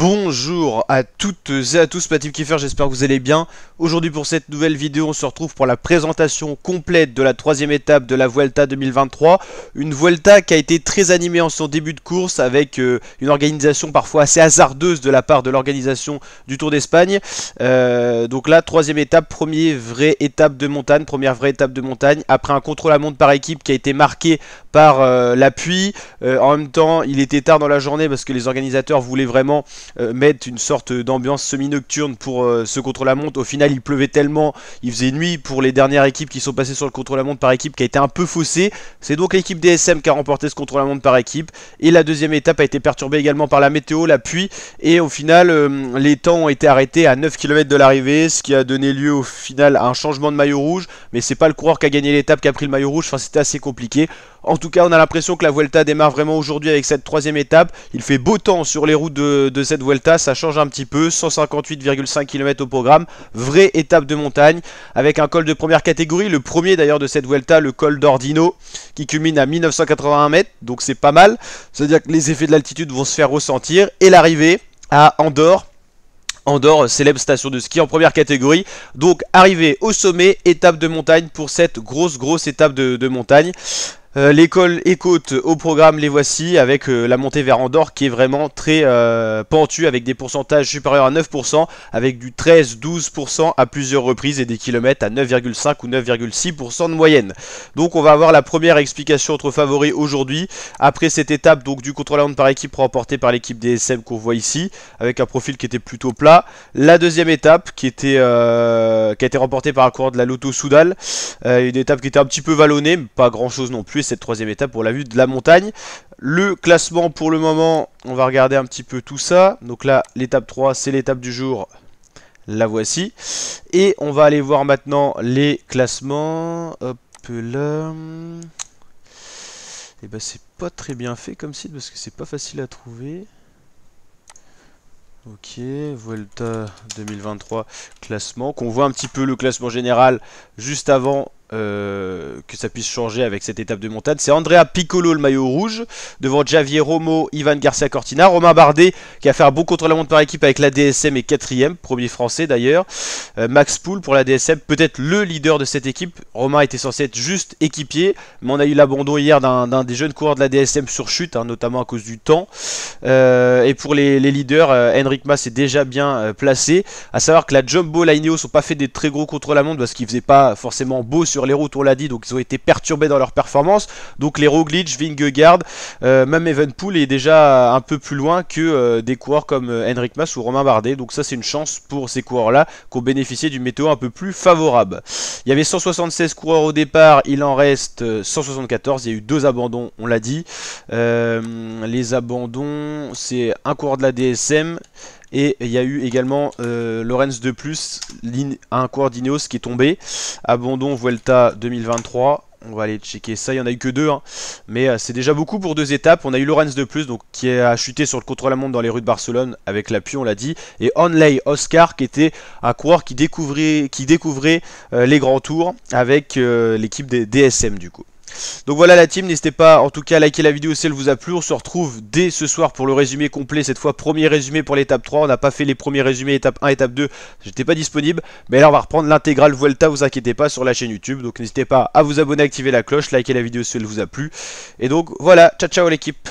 Bonjour à toutes et à tous, Patrick Kieffer, j'espère que vous allez bien. Aujourd'hui pour cette nouvelle vidéo, on se retrouve pour la présentation complète de la troisième étape de la Vuelta 2023. Une Vuelta qui a été très animée en son début de course avec euh, une organisation parfois assez hasardeuse de la part de l'organisation du Tour d'Espagne. Euh, donc là, troisième étape, première vraie étape de montagne, première vraie étape de montagne, après un contrôle à monte par équipe qui a été marqué par euh, l'appui. en même temps, il était tard dans la journée parce que les organisateurs voulaient vraiment... Euh, mettre une sorte d'ambiance semi-nocturne pour euh, ce contrôle la montre Au final, il pleuvait tellement, il faisait nuit pour les dernières équipes qui sont passées sur le contrôle la montre par équipe qui a été un peu faussée. C'est donc l'équipe DSM qui a remporté ce contre-la-montre par équipe. Et la deuxième étape a été perturbée également par la météo, la pluie. Et au final, euh, les temps ont été arrêtés à 9 km de l'arrivée, ce qui a donné lieu au final à un changement de maillot rouge. Mais c'est pas le coureur qui a gagné l'étape qui a pris le maillot rouge. Enfin, c'était assez compliqué. En tout cas, on a l'impression que la Vuelta démarre vraiment aujourd'hui avec cette troisième étape. Il fait beau temps sur les routes de cette Vuelta, ça change un petit peu. 158,5 km au programme, vraie étape de montagne, avec un col de première catégorie, le premier d'ailleurs de cette Vuelta, le col d'Ordino, qui culmine à 1981 mètres, donc c'est pas mal. C'est-à-dire que les effets de l'altitude vont se faire ressentir. Et l'arrivée à Andorre, Andorre, célèbre station de ski en première catégorie. Donc arrivée au sommet, étape de montagne pour cette grosse grosse étape de, de montagne. Euh, l'école et au programme, les voici, avec euh, la montée vers Andorre qui est vraiment très euh, pentue, avec des pourcentages supérieurs à 9%, avec du 13-12% à plusieurs reprises et des kilomètres à 9,5 ou 9,6% de moyenne. Donc on va avoir la première explication entre favoris aujourd'hui, après cette étape donc du contrôle à par équipe Remporté par l'équipe DSM qu'on voit ici, avec un profil qui était plutôt plat. La deuxième étape qui, était, a été remportée par un coureur de la Loto Soudal, une étape qui était un petit peu vallonnée, mais pas grand chose non plus cette troisième étape pour la vue de la montagne. Le classement pour le moment, on va regarder un petit peu tout ça. Donc là, l'étape 3, c'est l'étape du jour. La voici. Et on va aller voir maintenant les classements. Hop là. Et bah ben, c'est pas très bien fait comme site parce que c'est pas facile à trouver. Ok, Vuelta 2023 classement, qu'on voit un petit peu le classement général juste avant euh, que ça puisse changer avec cette étape de montagne. C'est Andrea Piccolo, le maillot rouge, devant Javier Romo, Ivan Garcia Cortina, Romain Bardet, qui a fait un bon contre-la-montre par équipe avec la DSM et quatrième, premier français d'ailleurs. Euh, Max Poul pour la DSM, peut-être le leader de cette équipe. Romain était censé être juste équipier, mais on a eu l'abandon hier d'un des jeunes coureurs de la DSM sur chute, hein, notamment à cause du temps. Euh, et pour les, leaders, Henrik Mas est déjà bien placé. À savoir que la Jumbo, la Ineos n'ont pas fait des très gros contre-la-montre parce qu'il faisaient pas forcément beau sur les routes, on l'a dit, donc ils ont été perturbés dans leur performance. Donc les Roglic, Vingegaard, euh, même Evenpool est déjà un peu plus loin que euh, des coureurs comme euh, Henrik Mas ou Romain Bardet. Donc ça c'est une chance pour ces coureurs-là qu'ont bénéficié d'une météo un peu plus favorable. Il y avait 176 coureurs au départ, il en reste 174, il y a eu deux abandons, on l'a dit. les abandons, c'est un coureur de la DSM. Et il y a eu également euh, Lorenz de plus, un coureur qui est tombé. Abandon Vuelta 2023. On va aller checker ça, il n'y en a eu que deux, hein. mais euh, c'est déjà beaucoup pour deux étapes. On a eu Lorenz de plus, donc, qui a chuté sur le contre-la-montre dans les rues de Barcelone avec l'appui, on l'a dit, et Onlay Oscar, qui était un coureur qui découvrait, euh, les grands tours avec l'équipe des DSM du coup. Donc voilà la team, n'hésitez pas en tout cas à liker la vidéo si elle vous a plu. On se retrouve dès ce soir pour le résumé complet. Cette fois, premier résumé pour l'étape 3. On n'a pas fait les premiers résumés étape 1, étape 2. J'étais pas disponible. Mais là, on va reprendre l'intégrale Vuelta, vous inquiétez pas, sur la chaîne YouTube. Donc n'hésitez pas à vous abonner, activer la cloche, liker la vidéo si elle vous a plu. Et donc voilà, ciao ciao l'équipe.